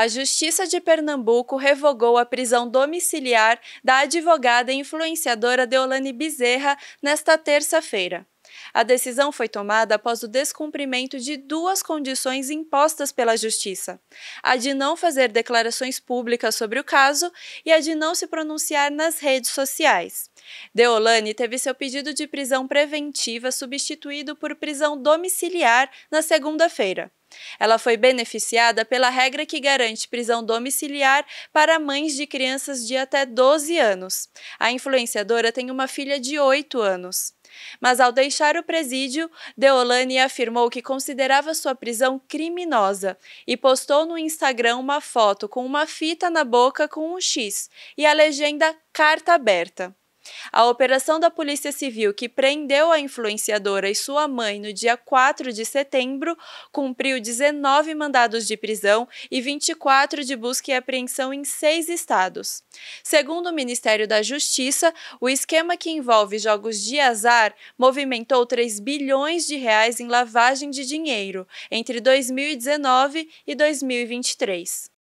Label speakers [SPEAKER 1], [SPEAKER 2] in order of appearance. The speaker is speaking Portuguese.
[SPEAKER 1] a Justiça de Pernambuco revogou a prisão domiciliar da advogada e influenciadora Deolane Bezerra nesta terça-feira. A decisão foi tomada após o descumprimento de duas condições impostas pela Justiça: a de não fazer declarações públicas sobre o caso e a de não se pronunciar nas redes sociais. Deolane teve seu pedido de prisão preventiva substituído por prisão domiciliar na segunda-feira. Ela foi beneficiada pela regra que garante prisão domiciliar para mães de crianças de até 12 anos. A influenciadora tem uma filha de 8 anos. Mas ao deixar o presídio, Deolane afirmou que considerava sua prisão criminosa e postou no Instagram uma foto com uma fita na boca com um X e a legenda carta aberta. A operação da Polícia Civil que prendeu a influenciadora e sua mãe no dia 4 de setembro cumpriu 19 mandados de prisão e 24 de busca e apreensão em seis estados. Segundo o Ministério da Justiça, o esquema que envolve jogos de azar movimentou 3 bilhões de reais em lavagem de dinheiro entre 2019 e 2023.